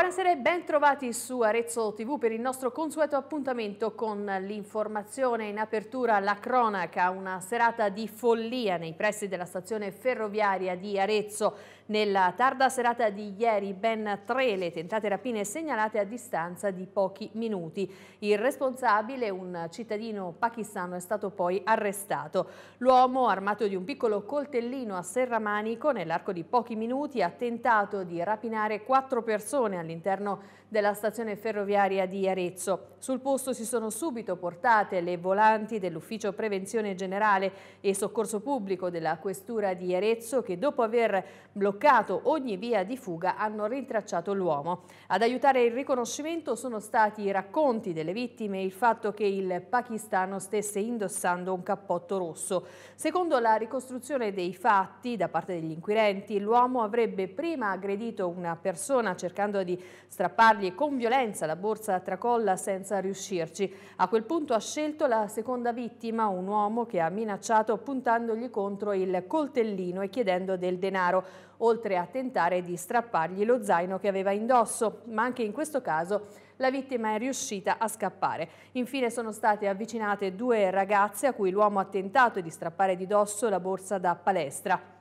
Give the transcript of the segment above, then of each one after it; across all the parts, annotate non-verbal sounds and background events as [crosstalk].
Buonasera e ben trovati su Arezzo TV per il nostro consueto appuntamento con l'informazione in apertura la cronaca, una serata di follia nei pressi della stazione ferroviaria di Arezzo nella tarda serata di ieri ben tre le tentate rapine segnalate a distanza di pochi minuti. Il responsabile, un cittadino pakistano, è stato poi arrestato. L'uomo, armato di un piccolo coltellino a serramanico, nell'arco di pochi minuti ha tentato di rapinare quattro persone all'interno di della stazione ferroviaria di Arezzo. Sul posto si sono subito portate le volanti dell'Ufficio Prevenzione Generale e Soccorso Pubblico della Questura di Arezzo che dopo aver bloccato ogni via di fuga hanno rintracciato l'uomo. Ad aiutare il riconoscimento sono stati i racconti delle vittime e il fatto che il pakistano stesse indossando un cappotto rosso. Secondo la ricostruzione dei fatti da parte degli inquirenti, l'uomo avrebbe prima aggredito una persona cercando di strappargli svuotargli e con violenza la borsa tracolla senza riuscirci. A quel punto ha scelto la seconda vittima, un uomo che ha minacciato puntandogli contro il coltellino e chiedendo del denaro, oltre a tentare di strappargli lo zaino che aveva indosso, ma anche in questo caso la vittima è riuscita a scappare. Infine sono state avvicinate due ragazze a cui l'uomo ha tentato di strappare di dosso la borsa da palestra.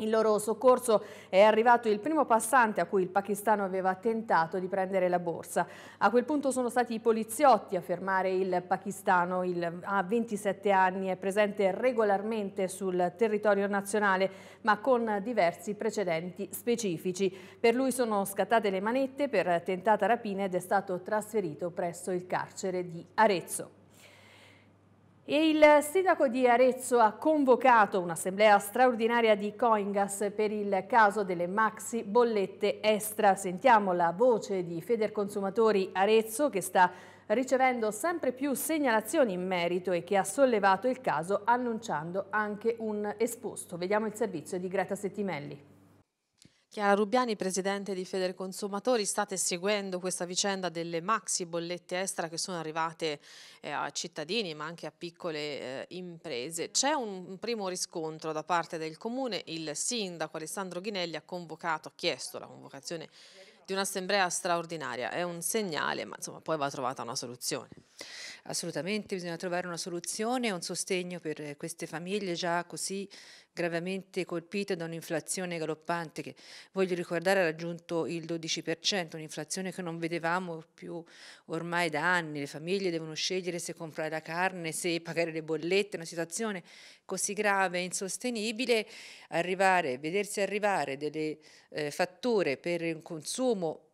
In loro soccorso è arrivato il primo passante a cui il pakistano aveva tentato di prendere la borsa. A quel punto sono stati i poliziotti a fermare il pakistano. Il, a 27 anni è presente regolarmente sul territorio nazionale, ma con diversi precedenti specifici. Per lui sono scattate le manette per tentata rapina ed è stato trasferito presso il carcere di Arezzo il sindaco di Arezzo ha convocato un'assemblea straordinaria di Coingas per il caso delle maxi bollette extra. Sentiamo la voce di Federconsumatori Arezzo che sta ricevendo sempre più segnalazioni in merito e che ha sollevato il caso annunciando anche un esposto. Vediamo il servizio di Greta Settimelli. Chiara Rubiani, presidente di Feder Consumatori, state seguendo questa vicenda delle maxi bollette extra che sono arrivate eh, a cittadini ma anche a piccole eh, imprese. C'è un, un primo riscontro da parte del comune, il sindaco Alessandro Ghinelli ha convocato, ha chiesto la convocazione di un'assemblea straordinaria, è un segnale ma insomma poi va trovata una soluzione assolutamente bisogna trovare una soluzione, un sostegno per queste famiglie già così gravemente colpite da un'inflazione galoppante che, voglio ricordare, ha raggiunto il 12%, un'inflazione che non vedevamo più ormai da anni. Le famiglie devono scegliere se comprare la carne, se pagare le bollette, una situazione così grave e insostenibile, arrivare, vedersi arrivare delle eh, fatture per un consumo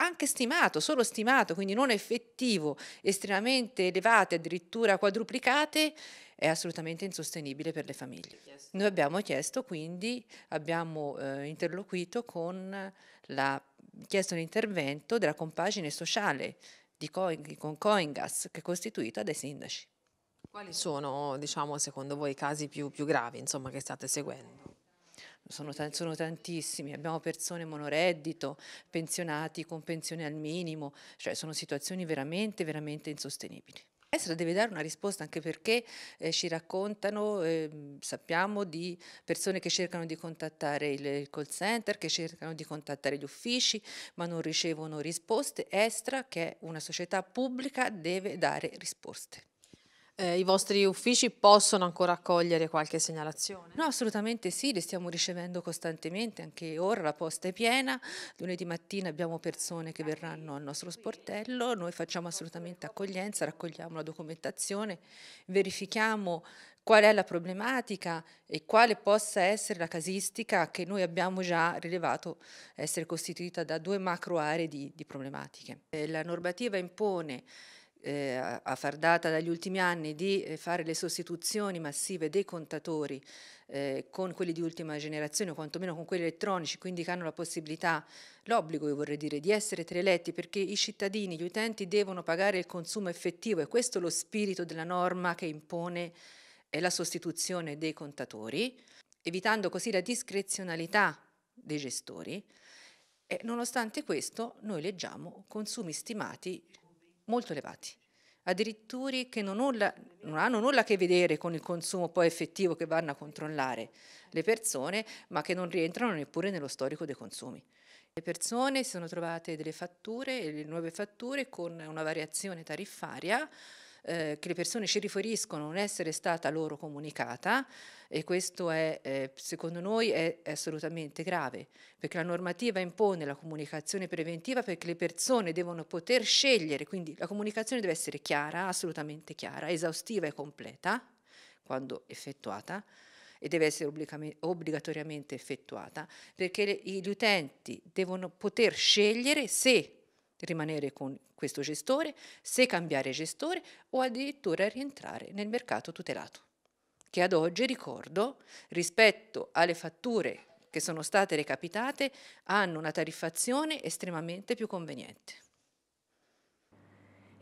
anche stimato, solo stimato, quindi non effettivo, estremamente elevate, addirittura quadruplicate, è assolutamente insostenibile per le famiglie. Noi abbiamo chiesto quindi, abbiamo eh, interloquito con la, chiesto l'intervento della compagine sociale di Co- con Coingas che è costituita dai sindaci. Quali sono, diciamo, secondo voi i casi più, più gravi insomma, che state seguendo? sono, sono tantissimi, abbiamo persone monoreddito, pensionati con pensione al minimo, cioè sono situazioni veramente, veramente insostenibili. L'estero deve dare una risposta anche perché eh, ci raccontano, eh, sappiamo di persone che cercano di contattare il, il, call center, che cercano di contattare gli uffici, ma non ricevono risposte. Estra, che è una società pubblica, deve dare risposte. Eh, I vostri uffici possono ancora accogliere qualche segnalazione? No, assolutamente sì, le stiamo ricevendo costantemente, anche ora la posta è piena, lunedì mattina abbiamo persone che verranno al nostro sportello, noi facciamo assolutamente accoglienza, raccogliamo la documentazione, verifichiamo qual è la problematica e quale possa essere la casistica che noi abbiamo già rilevato essere costituita da due macro aree di, di problematiche. Eh, la normativa impone eh, data dagli ultimi anni di eh, fare le sostituzioni massive dei contatori eh, con quelli di ultima generazione o quantomeno con quelli elettronici, quindi che hanno la possibilità, l'obbligo io vorrei dire, di essere trieletti perché i cittadini, gli utenti devono pagare il consumo effettivo e questo è lo spirito della norma che impone la sostituzione dei contatori, evitando così la discrezionalità dei gestori. E nonostante questo noi leggiamo consumi stimati molto elevati, addirittura che non, nulla, non, hanno nulla a che vedere con il consumo poi effettivo che vanno a controllare le persone, ma che non rientrano neppure nello storico dei consumi. Le persone si sono trovate delle fatture, le nuove fatture con una variazione tariffaria eh, che le persone ci riferiscono non essere stata loro comunicata e questo è, eh, secondo noi è, è assolutamente grave, perché la normativa impone la comunicazione preventiva perché le persone devono poter scegliere, quindi la comunicazione deve essere chiara, assolutamente chiara, esaustiva e completa quando effettuata e deve essere obbligatoriamente effettuata perché gli utenti devono poter scegliere se rimanere con questo gestore, se cambiare gestore o addirittura rientrare nel mercato tutelato, che ad oggi, ricordo, rispetto alle fatture che sono state recapitate, hanno una tariffazione estremamente più conveniente.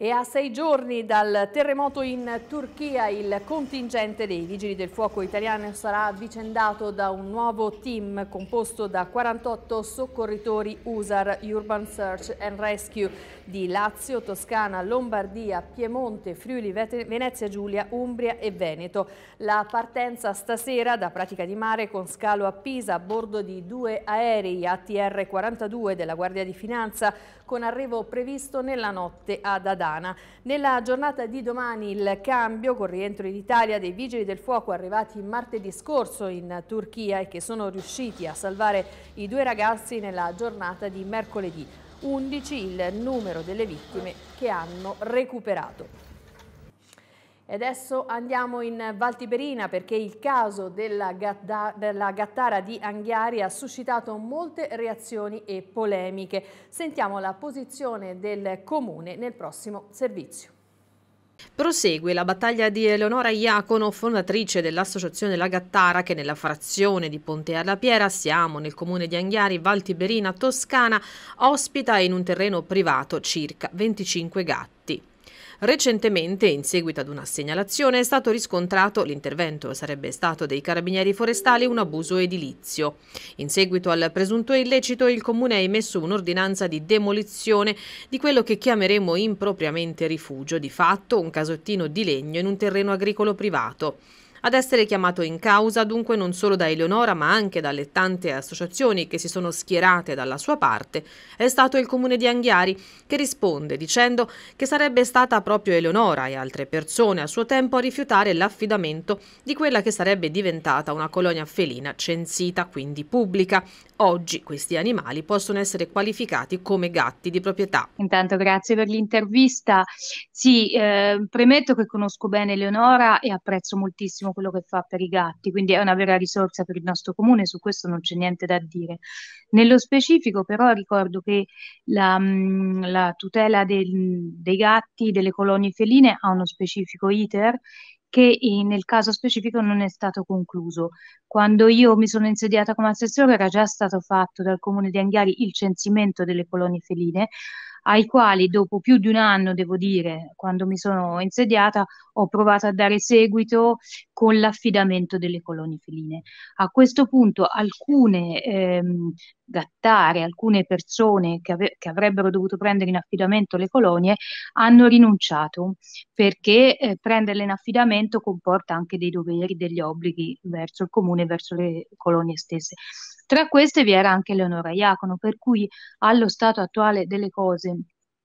E a sei giorni dal terremoto in Turchia il contingente dei vigili del fuoco italiano sarà avvicendato da un nuovo team composto da 48 soccorritori USAR Urban Search and Rescue di Lazio, Toscana, Lombardia, Piemonte, Friuli, Venezia Giulia, Umbria e Veneto. La partenza stasera da Pratica di Mare con scalo a Pisa a bordo di due aerei ATR 42 della Guardia di Finanza con arrivo previsto nella notte ad Adana. Nella giornata di domani il cambio con rientro in Italia dei Vigili del Fuoco arrivati martedì scorso in Turchia e che sono riusciti a salvare i due ragazzi nella giornata di mercoledì. 11 il numero delle vittime che hanno recuperato. E adesso andiamo in Valtiberina perché il caso della, gatta, della, gattara di Anghiari ha suscitato molte reazioni e polemiche. Sentiamo la posizione del comune nel prossimo servizio. Prosegue la battaglia di Eleonora Iacono, fondatrice dell'associazione La Gattara, che nella frazione di Ponte alla Piera, siamo nel comune di Anghiari, Valtiberina, Toscana, ospita in un terreno privato circa 25 gatti. Recentemente, in seguito ad una segnalazione, è stato riscontrato l'intervento sarebbe stato dei carabinieri forestali un abuso edilizio. In seguito al presunto illecito, il Comune ha emesso un'ordinanza di demolizione di quello che chiameremo impropriamente rifugio, di fatto un casottino di legno in un terreno agricolo privato. Ad essere chiamato in causa dunque non solo da Eleonora ma anche dalle tante associazioni che si sono schierate dalla sua parte è stato il comune di Anghiari che risponde dicendo che sarebbe stata proprio Eleonora e altre persone a suo tempo a rifiutare l'affidamento di quella che sarebbe diventata una colonia felina censita quindi pubblica. Oggi questi animali possono essere qualificati come gatti di proprietà. Intanto grazie per l'intervista. Sì, eh, premetto che conosco bene Eleonora e apprezzo moltissimo benissimo quello che fa per i gatti, quindi è una vera risorsa per il nostro comune, su questo non c'è niente da dire. Nello specifico però ricordo che la, mm, la tutela del, dei gatti, delle colonie feline ha uno specifico iter che eh, nel caso specifico non è stato concluso. Quando io mi sono insediata come assessore era già stato fatto dal comune di Anghiari il censimento delle colonie feline, ai quali dopo più di un anno, devo dire, quando mi sono insediata, ho provato a dare seguito con l'affidamento delle colonie feline. A questo punto alcune ehm, gattare, alcune persone che, ave- che, avrebbero dovuto prendere in affidamento le colonie hanno rinunciato perché eh, prenderle in affidamento comporta anche dei doveri, degli obblighi verso il comune, verso le colonie stesse. Tra queste vi era anche Leonora Iacono, per cui allo stato attuale delle cose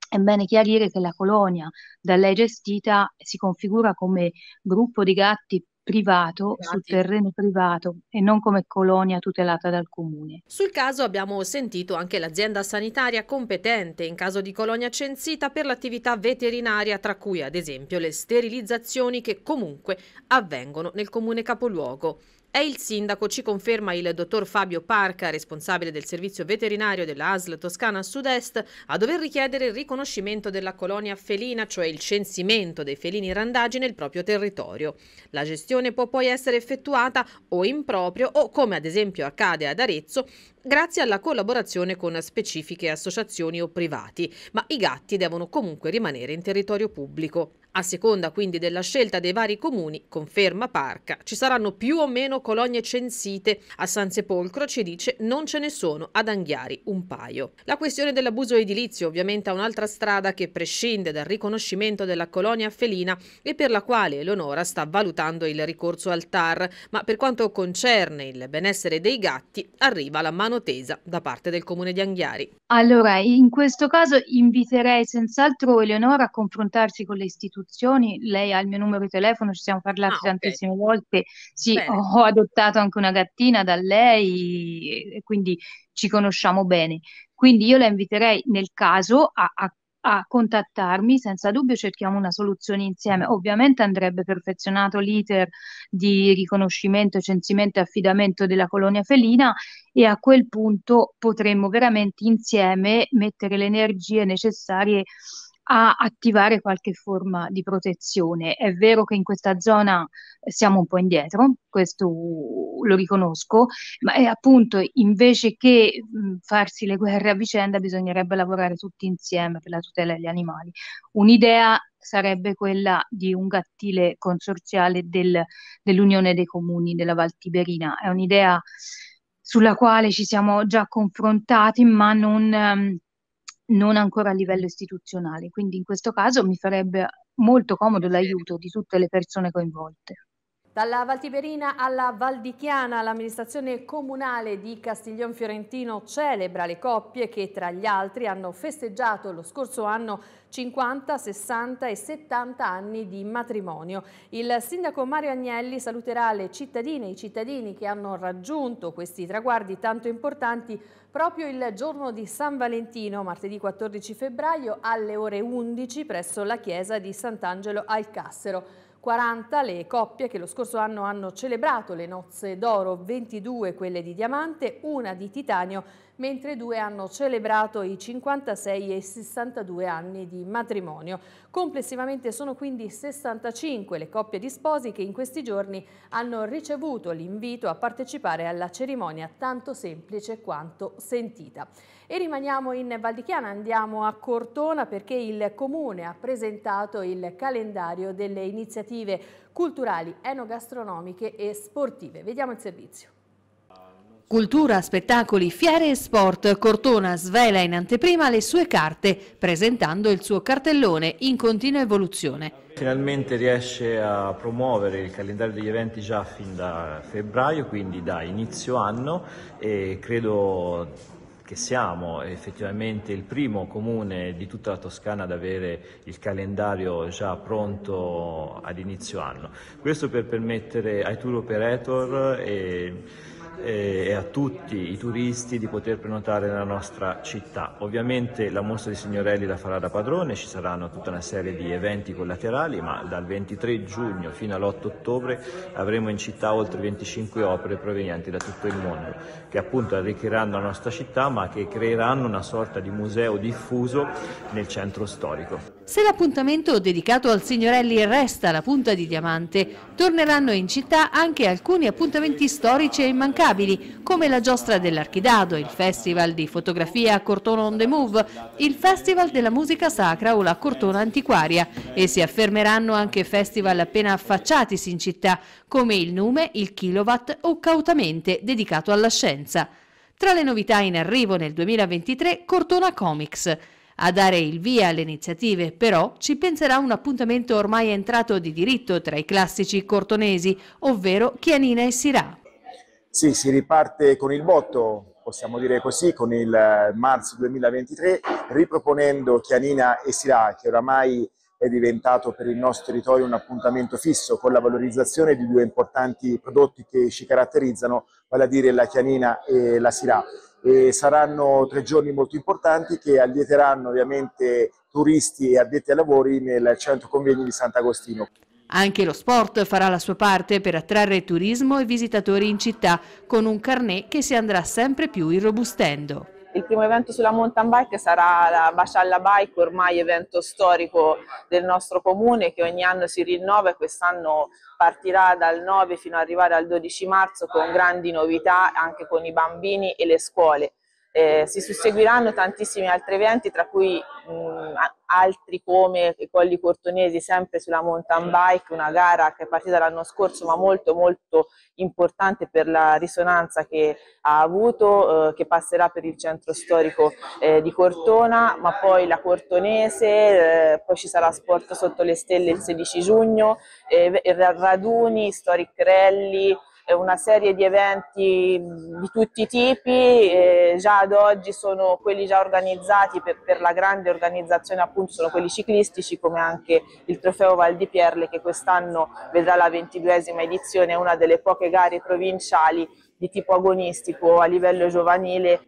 è bene chiarire che la colonia da lei gestita si configura come gruppo di gatti privato Grazie. sul terreno privato e non come colonia tutelata dal comune. Sul caso abbiamo sentito anche l'azienda sanitaria competente in caso di colonia censita per l'attività veterinaria tra cui ad esempio le sterilizzazioni che comunque avvengono nel comune capoluogo. È il sindaco, ci conferma il dottor Fabio Parca, responsabile del servizio veterinario della ASL Toscana Sud-Est, a dover richiedere il riconoscimento della colonia felina, cioè il censimento dei felini randagi nel proprio territorio. La gestione può poi essere effettuata o in proprio o, come ad esempio accade ad Arezzo, grazie alla collaborazione con specifiche associazioni o privati, ma i gatti devono comunque rimanere in territorio pubblico. A seconda quindi della scelta dei vari comuni, conferma Parca, ci saranno più o meno colonie censite. A San Sepolcro ci dice non ce ne sono, ad Anghiari un paio. La questione dell'abuso edilizio ovviamente ha un'altra strada che prescinde dal riconoscimento della colonia felina e per la quale Eleonora sta valutando il ricorso al TAR, ma per quanto concerne il benessere dei gatti arriva la mano tesa da parte del comune di Anghiari. Allora, in questo caso inviterei senz'altro Eleonora a confrontarsi con le istituzioni istituzioni, lei ha il mio numero di telefono, ci siamo parlati ah, okay. tantissime volte, sì, ho adottato anche una gattina da lei quindi ci conosciamo bene. Quindi io la inviterei nel caso a, a a contattarmi, senza dubbio cerchiamo una soluzione insieme. Ovviamente andrebbe perfezionato l'iter di riconoscimento, censimento e affidamento della colonia felina e a quel punto potremmo veramente insieme mettere le energie necessarie a attivare qualche forma di protezione. È vero che in questa zona eh, siamo un po' indietro, questo lo riconosco, ma è appunto invece che mh, mm, farsi le guerre a vicenda bisognerebbe lavorare tutti insieme per la tutela degli animali. Un'idea sarebbe quella di un gattile consorziale del, dell'Unione dei Comuni della Val Tiberina. È un'idea sulla quale ci siamo già confrontati, ma non... Um, non ancora a livello istituzionale. Quindi in questo caso mi farebbe molto comodo l'aiuto di tutte le persone coinvolte. Dalla Valtiberina alla Valdichiana, l'amministrazione comunale di Castiglion Fiorentino celebra le coppie che tra gli altri hanno festeggiato lo scorso anno 50, 60 e 70 anni di matrimonio. Il sindaco Mario Agnelli saluterà le cittadine e i cittadini che hanno raggiunto questi traguardi tanto importanti proprio il giorno di San Valentino, martedì 14 febbraio alle ore 11 presso la chiesa di Sant'Angelo al Cassero. 40 le coppie che lo scorso anno hanno celebrato le nozze d'oro, 22 quelle di diamante, una di titanio, mentre due hanno celebrato i 56 e i 62 anni di matrimonio. Complessivamente sono quindi 65 le coppie di sposi che in questi giorni hanno ricevuto l'invito a partecipare alla cerimonia tanto semplice quanto sentita. E rimaniamo in Val di Chiana, andiamo a Cortona perché il Comune ha presentato il calendario delle iniziative culturali, enogastronomiche e sportive. Vediamo il servizio. Cultura, spettacoli, fiere e sport, Cortona svela in anteprima le sue carte, presentando il suo cartellone in continua evoluzione. Finalmente riesce a promuovere il calendario degli eventi già fin da febbraio, quindi da inizio anno e credo che siamo effettivamente il primo comune di tutta la Toscana ad avere il calendario già pronto ad inizio anno. Questo per permettere ai tour operator e eh, e a tutti i turisti di poter prenotare nella nostra città. Ovviamente la mostra di Signorelli la farà da padrone, ci saranno tutta una serie di eventi collaterali, ma dal 23 giugno fino all'8 ottobre avremo in città oltre 25 opere provenienti da tutto il mondo, che appunto arricchiranno la nostra città ma che creeranno una sorta di museo diffuso nel centro storico. Se l'appuntamento dedicato al Signorelli resta la punta di diamante, torneranno in città anche alcuni appuntamenti storici e immancabili memorabili come la giostra dell'Archidado, il festival di fotografia a Cortona on the move, il festival della musica sacra o la Cortona antiquaria e si affermeranno anche festival appena affacciatisi in città come il Nume, il Kilowatt o Cautamente dedicato alla scienza. Tra le novità in arrivo nel 2023 Cortona Comics. A dare il via alle iniziative, però, ci penserà un appuntamento ormai entrato di diritto tra i classici cortonesi, ovvero Chianina e Sirà. Sì, si riparte con il botto, possiamo dire così, con il eh, marzo 2023, riproponendo Chianina e Sirà, che oramai è diventato per il nostro territorio un appuntamento fisso con la valorizzazione di due importanti prodotti che ci caratterizzano, vale a dire la Chianina e la Sirà. E saranno tre giorni molto importanti che allieteranno ovviamente turisti e addetti ai lavori nel centro convegni di Sant'Agostino. Anche lo sport farà la sua parte per attrarre turismo e visitatori in città con un carnet che si andrà sempre più irrobustendo. Il primo evento sulla mountain bike sarà la Bacella Bike, ormai evento storico del nostro comune che ogni anno si rinnova e quest'anno partirà dal 9 fino ad arrivare al 12 marzo con grandi novità anche con i bambini e le scuole. Eh, si susseguiranno tantissimi altri eventi, tra cui mh, mm, altri come i Colli Cortonesi, sempre sulla mountain certo. bike, una gara che è partita l'anno scorso ma molto molto importante per la risonanza che ha avuto, eh, che passerà per il centro storico eh, di Cortona, ma poi la Cortonese, eh, poi ci sarà Sport Sotto le Stelle il 16 giugno, eh, raduni, Storic Rally, eh, una serie di eventi mm, di tutti i tipi, eh, già ad oggi sono quelli già organizzati per, per, la grande organizzazione appunto sono quelli ciclistici come anche il trofeo Val di Pierle che quest'anno vedrà la ventiduesima edizione, una delle poche gare provinciali di tipo agonistico a livello giovanile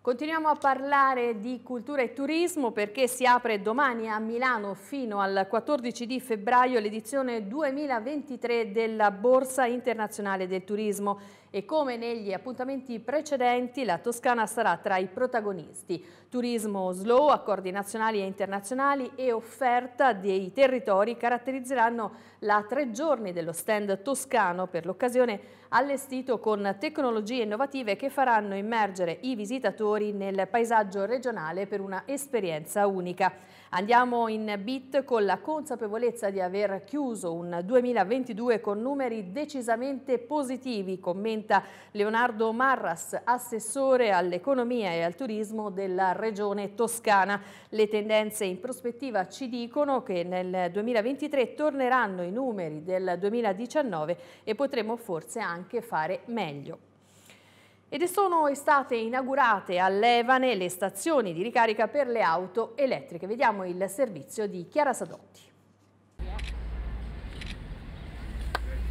Continuiamo a parlare di cultura e turismo perché si apre domani a Milano fino al 14 di febbraio l'edizione 2023 della Borsa Internazionale del Turismo e come negli appuntamenti precedenti la Toscana sarà tra i protagonisti. Turismo slow, accordi nazionali e internazionali e offerta dei territori caratterizzeranno la tre giorni dello stand toscano per l'occasione allestito con tecnologie innovative che faranno immergere i visitatori nel paesaggio regionale per una esperienza unica. Andiamo in bit con la consapevolezza di aver chiuso un 2022 con numeri decisamente positivi, commenta Leonardo Marras, assessore all'economia e al turismo della regione toscana. Le tendenze in prospettiva ci dicono che nel 2023 torneranno i numeri del 2019 e potremo forse anche fare meglio ed sono state inaugurate a Levane le stazioni di ricarica per le auto elettriche. Vediamo il servizio di Chiara Sadotti.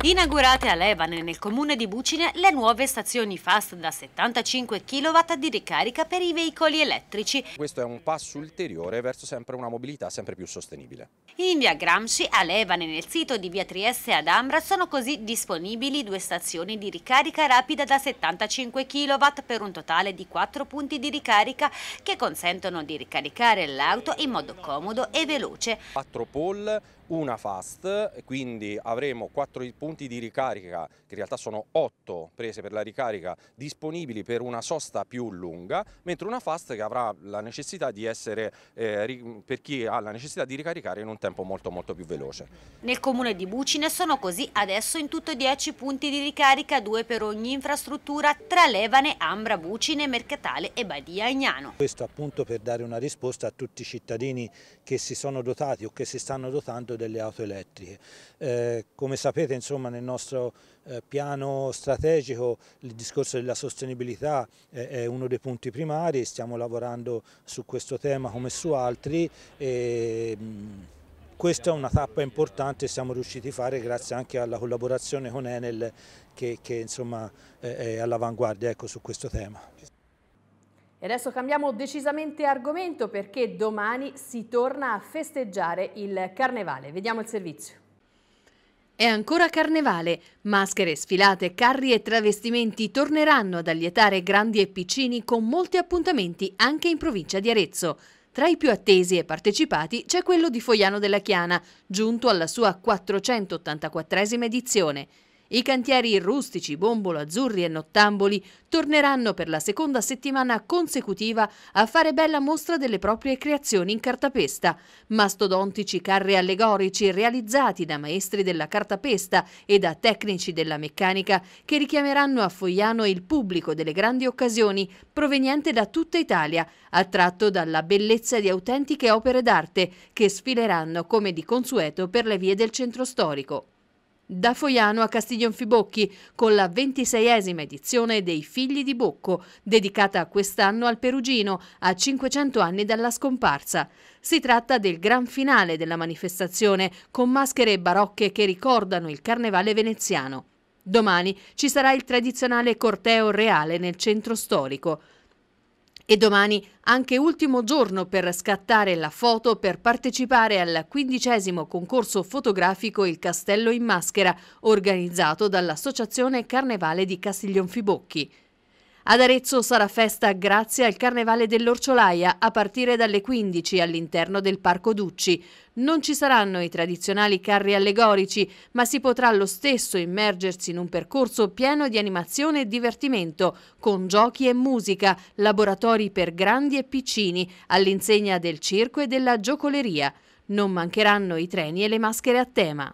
Inaugurate a Levane, nel comune di Bucine, le nuove stazioni fast da 75 kW di ricarica per i veicoli elettrici. Questo è un passo ulteriore verso sempre una mobilità sempre più sostenibile. In via Gramsci, a Levane, nel sito di via Trieste ad Ambra, sono così disponibili due stazioni di ricarica rapida da 75 kW per un totale di 4 punti di ricarica che consentono di ricaricare l'auto in modo comodo e veloce. 4 pole, una fast, quindi avremo 4 punti punti di ricarica, che in realtà sono 8 prese per la ricarica, disponibili per una sosta più lunga, mentre una fast che avrà la necessità di essere, eh, per chi ha la necessità di ricaricare in un tempo molto molto più veloce. Nel comune di Bucine sono così adesso in tutto 10 punti di ricarica, due per ogni infrastruttura, tra Levane, Ambra, Bucine, Mercatale e Badia Ignano. Questo appunto per dare una risposta a tutti i cittadini che si sono dotati o che si stanno dotando delle auto elettriche. Eh, come sapete insomma insomma, nel nostro eh, piano strategico il discorso della sostenibilità eh, è uno dei punti primari, stiamo lavorando su questo tema come su altri e mh, mm, questa è una tappa importante che siamo riusciti a fare grazie anche alla collaborazione con Enel che, che insomma, è all'avanguardia ecco, su questo tema. E adesso cambiamo decisamente argomento perché domani si torna a festeggiare il carnevale. Vediamo il servizio. È ancora carnevale, maschere, sfilate, carri e travestimenti torneranno ad allietare grandi e piccini con molti appuntamenti anche in provincia di Arezzo. Tra i più attesi e partecipati c'è quello di Foiano della Chiana, giunto alla sua 484esima edizione. I cantieri rustici, bombolo azzurri e nottamboli torneranno per la seconda settimana consecutiva a fare bella mostra delle proprie creazioni in cartapesta. Mastodontici carri allegorici realizzati da maestri della cartapesta e da tecnici della meccanica che richiameranno a Foiano il pubblico delle grandi occasioni proveniente da tutta Italia, attratto dalla bellezza di autentiche opere d'arte che sfileranno come di consueto per le vie del centro storico. Da Foiano a Castiglionfibocchi con la ventiseiesima edizione dei Figli di Bocco, dedicata quest'anno al Perugino, a 500 anni dalla scomparsa. Si tratta del gran finale della manifestazione, con maschere barocche che ricordano il carnevale veneziano. Domani ci sarà il tradizionale corteo reale nel centro storico. E domani anche ultimo giorno per scattare la foto per partecipare al quindicesimo concorso fotografico Il Castello in Maschera, organizzato dall'Associazione Carnevale di Castiglionfibocchi. Ad Arezzo sarà festa grazie al Carnevale dell'Orciolaia a partire dalle 15 all'interno del Parco Ducci. Non ci saranno i tradizionali carri allegorici, ma si potrà lo stesso immergersi in un percorso pieno di animazione e divertimento, con giochi e musica, laboratori per grandi e piccini, all'insegna del circo e della giocoleria. Non mancheranno i treni e le maschere a tema.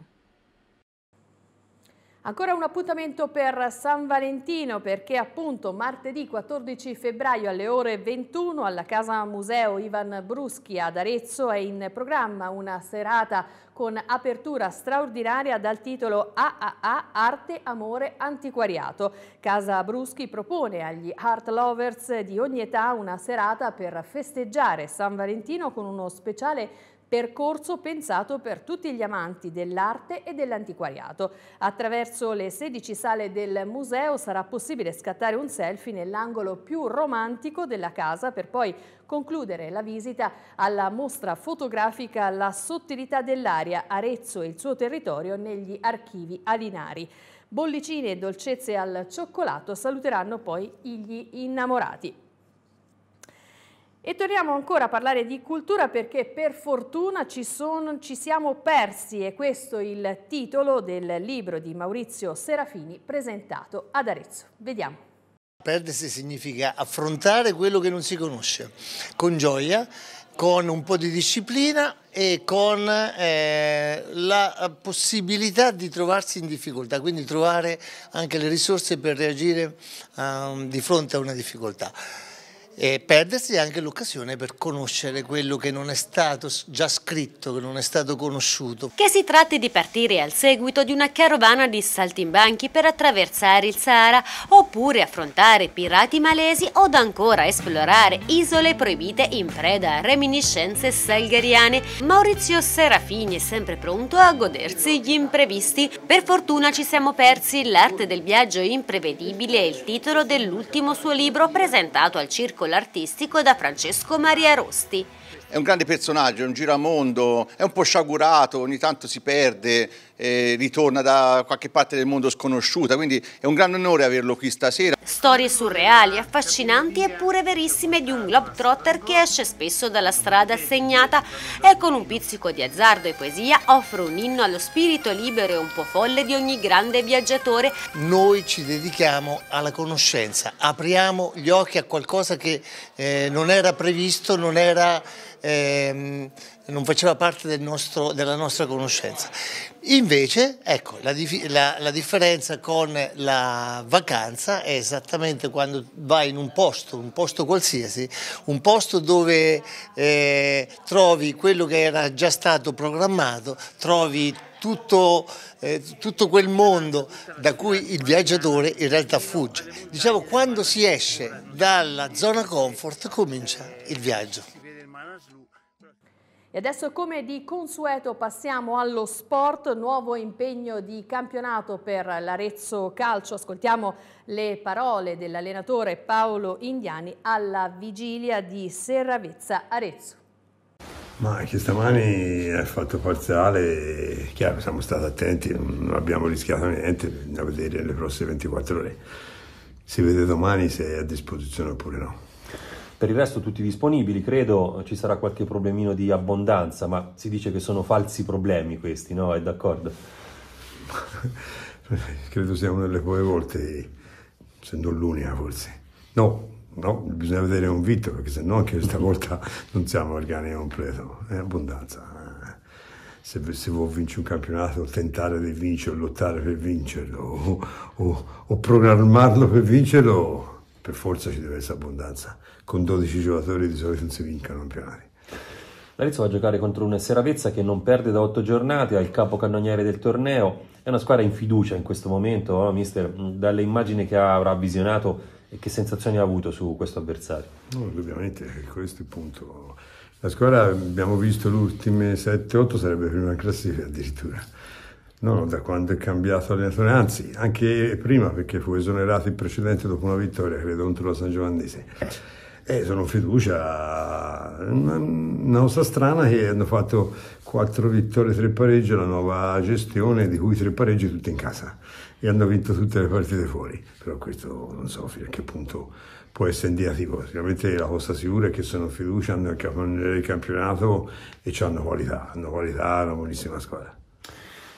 Ancora un appuntamento per San Valentino perché appunto martedì 14 febbraio alle ore 21 alla Casa Museo Ivan Bruschi ad Arezzo è in programma una serata con apertura straordinaria dal titolo AAA Arte, Amore, Antiquariato. Casa Bruschi propone agli art lovers di ogni età una serata per festeggiare San Valentino con uno speciale percorso pensato per tutti gli amanti dell'arte e dell'antiquariato. Attraverso le 16 sale del museo sarà possibile scattare un selfie nell'angolo più romantico della casa per poi concludere la visita alla mostra fotografica La sottilità dell'aria, Arezzo e il suo territorio negli archivi alinari. Bollicine e dolcezze al cioccolato saluteranno poi gli innamorati. E torniamo ancora a parlare di cultura perché per fortuna ci, sono, ci siamo persi e questo è il titolo del libro di Maurizio Serafini presentato ad Arezzo. Vediamo. Perdersi significa affrontare quello che non si conosce con gioia, con un po' di disciplina e con eh, la possibilità di trovarsi in difficoltà, quindi trovare anche le risorse per reagire eh, di fronte a una difficoltà e perdersi anche l'occasione per conoscere quello che non è stato già scritto, che non è stato conosciuto. Che si tratti di partire al seguito di una carovana di saltimbanchi per attraversare il Sahara oppure affrontare pirati malesi od ancora esplorare isole proibite in preda a reminiscenze salgariane, Maurizio Serafini è sempre pronto a godersi gli imprevisti. Per fortuna ci siamo persi l'arte del viaggio imprevedibile è il titolo dell'ultimo suo libro presentato al circo spettacolo artistico da Francesco Maria Rosti. È un grande personaggio, è un giramondo, è un po' sciagurato, ogni tanto si perde, eh, ritorna da qualche parte del mondo sconosciuta, quindi è un grande onore averlo qui stasera. Storie surreali, affascinanti eppure verissime di un globetrotter che esce spesso dalla strada segnata e con un pizzico di azzardo e poesia offre un inno allo spirito libero e un po' folle di ogni grande viaggiatore. Noi ci dedichiamo alla conoscenza, apriamo gli occhi a qualcosa che eh, non era previsto, non era... Ehm, non faceva parte del nostro, della nostra conoscenza. Invece, ecco, la, la, la, differenza con la vacanza è esattamente quando vai in un posto, un posto qualsiasi, un posto dove eh, trovi quello che era già stato programmato, trovi tutto, eh, tutto, quel mondo da cui il viaggiatore in realtà fugge. Diciamo, quando si esce dalla zona comfort comincia il viaggio. E adesso come di consueto passiamo allo sport, nuovo impegno di campionato per l'Arezzo Calcio. Ascoltiamo le parole dell'allenatore Paolo Indiani alla vigilia di Serravezza Arezzo. Ma anche stamani è fatto parziale, chiaro, siamo stati attenti, non abbiamo rischiato niente, andiamo vedere le prossime 24 ore. Si vede domani se è a disposizione oppure no. Per il resto tutti disponibili, credo ci sarà qualche problemino di abbondanza, ma si dice che sono falsi problemi questi, no? È d'accordo? [laughs] credo sia una delle poche volte, se non l'unica forse. No, no, bisogna vedere un vitto, perché se no anche questa volta non siamo organi completo, è abbondanza. Se, se vuoi vincere un campionato, tentare di vincere, lottare per vincerlo o, o, o programmarlo per vincerlo, per forza ci deve essere abbondanza. Con 12 giocatori di solito non si vincono campionati. L'Arezzo va a giocare contro una Seravezza che non perde da 8 giornate, è il capocannoniere del torneo, è una squadra in fiducia in questo momento, no, oh, mister, mm, dalle immagini che avrà visionato e che sensazioni ha avuto su questo avversario? No, ovviamente questo è il punto. La squadra abbiamo visto le ultime 7-8 sarebbe prima in classifica addirittura No, da quando è cambiato allenatore, anzi, anche prima perché fu esonerato il precedente dopo una vittoria, credo, contro la San Giovannese. E eh, sono fiducia, una, una cosa strana che hanno fatto quattro vittorie, tre pareggi, la nuova gestione, di cui tre pareggi tutti in casa. E hanno vinto tutte le partite fuori. Però questo non so fino a che punto può essere indicativo. Sicuramente la cosa sicura è che sono fiducia, hanno il campionato e hanno qualità, hanno qualità, hanno una buonissima squadra.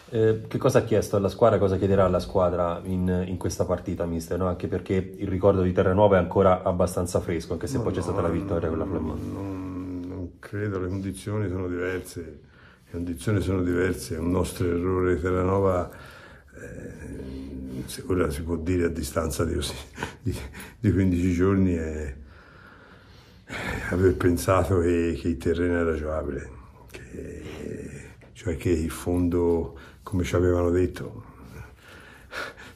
Eh, che cosa ha chiesto alla squadra, cosa chiederà alla squadra in, in questa partita, mister? No? Anche perché il ricordo di Terranova è ancora abbastanza fresco, anche se no, poi no, c'è stata la vittoria con la Flamengo. Non, non, credo, le condizioni sono diverse. Le condizioni sono diverse. È Un nostro errore di Terranova, eh, quella si può dire a distanza di, di, di 15 giorni, è eh, aver pensato che, che il terreno era giocabile. Che, cioè che il fondo come ci avevano detto,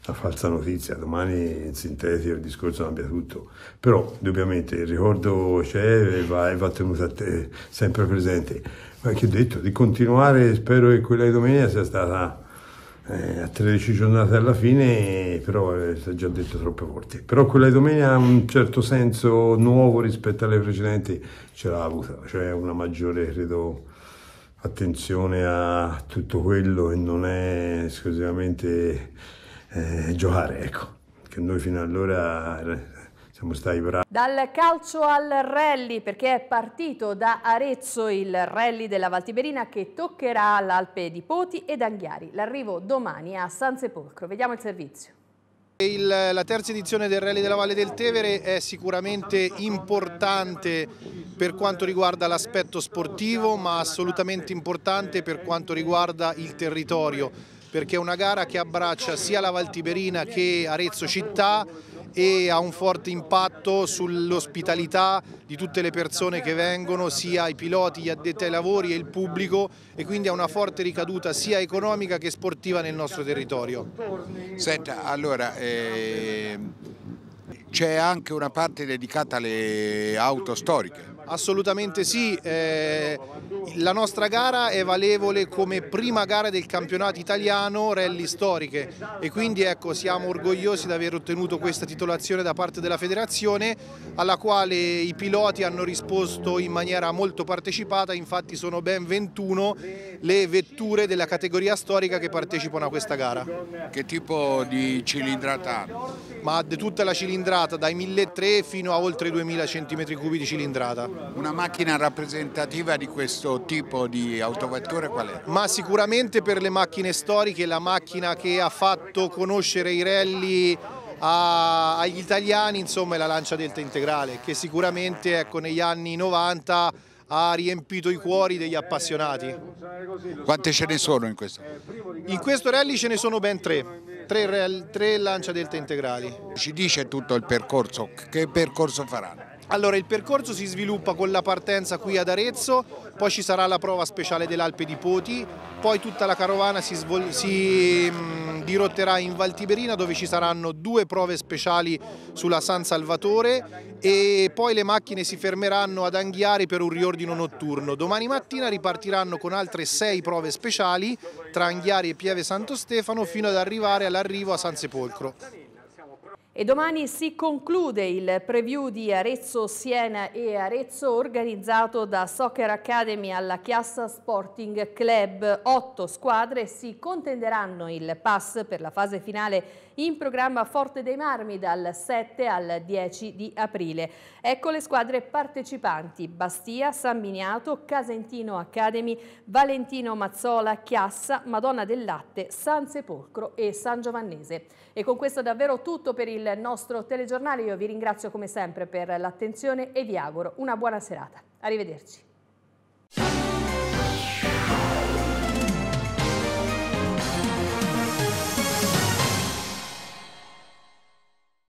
la falsa notizia, domani in sintesi il discorso cambia tutto, però indubbiamente il ricordo c'è e va, va, tenuto te, sempre presente, ma che ho detto, di continuare, spero che quella di domenica sia stata eh, a 13 giornate alla fine, però eh, si è già detto troppe volte, però quella di domenica ha un certo senso nuovo rispetto alle precedenti, ce l'ha avuta, cioè una maggiore, credo, attenzione a tutto quello e non è esclusivamente eh, giocare, ecco, che noi fino allora eh, siamo stati bravi. Dal calcio al rally, perché è partito da Arezzo il rally della Valtiberina che toccherà l'Alpe di Poti ed Anghiari. L'arrivo domani a San Sepolcro. Vediamo il servizio. Il, la terza edizione del Rally della Valle del Tevere è sicuramente importante per quanto riguarda l'aspetto sportivo ma assolutamente importante per quanto riguarda il territorio perché è una gara che abbraccia sia la Val Tiberina che Arezzo città e ha un forte impatto sull'ospitalità di tutte le persone che vengono, sia i piloti, gli addetti ai lavori e il pubblico e quindi ha una forte ricaduta sia economica che sportiva nel nostro territorio. Senta, allora... Eh, C'è anche una parte dedicata alle auto storiche. Assolutamente sì, eh, la nostra gara è valevole come prima gara del campionato italiano rally storiche e quindi ecco, siamo orgogliosi di aver ottenuto questa titolazione da parte della federazione alla quale i piloti hanno risposto in maniera molto partecipata, infatti sono ben 21 le vetture della categoria storica che partecipano a questa gara. Che tipo di cilindrata? Ma tutta la cilindrata dai 1.300 fino a oltre 2.000 cm3 di cilindrata. Una macchina rappresentativa di questo tipo di autovettore qual è? Ma sicuramente per le macchine storiche la macchina che ha fatto conoscere i rally a, agli italiani insomma, è la Lancia Delta Integrale che sicuramente ecco, negli anni 90 ha riempito i cuori degli appassionati. Quante ce ne sono in questo? In questo rally ce ne sono ben tre. Tre, tre Lancia Delta Integrali. Ci dice tutto il percorso, che percorso faranno? Allora il percorso si sviluppa con la partenza qui ad Arezzo, poi ci sarà la prova speciale dell'Alpe di Poti, poi tutta la carovana si, si mh, dirotterà in Valtiberina dove ci saranno due prove speciali sulla San Salvatore e poi le macchine si fermeranno ad Anghiari per un riordino notturno. Domani mattina ripartiranno con altre sei prove speciali tra Anghiari e Pieve Santo Stefano fino ad arrivare all'arrivo a San Sepolcro. E domani si conclude il preview di Arezzo, Siena e Arezzo organizzato da Soccer Academy alla Chiassa Sporting Club. Otto squadre si contenderanno il pass per la fase finale in programma Forte dei Marmi dal 7 al 10 di aprile. Ecco le squadre partecipanti Bastia, San Miniato, Casentino Academy, Valentino Mazzola, Chiassa, Madonna del Latte, San Sepolcro e San Giovannese. E con questo è davvero tutto per il nostro telegiornale. Io vi ringrazio come sempre per l'attenzione e vi auguro una buona serata. Arrivederci.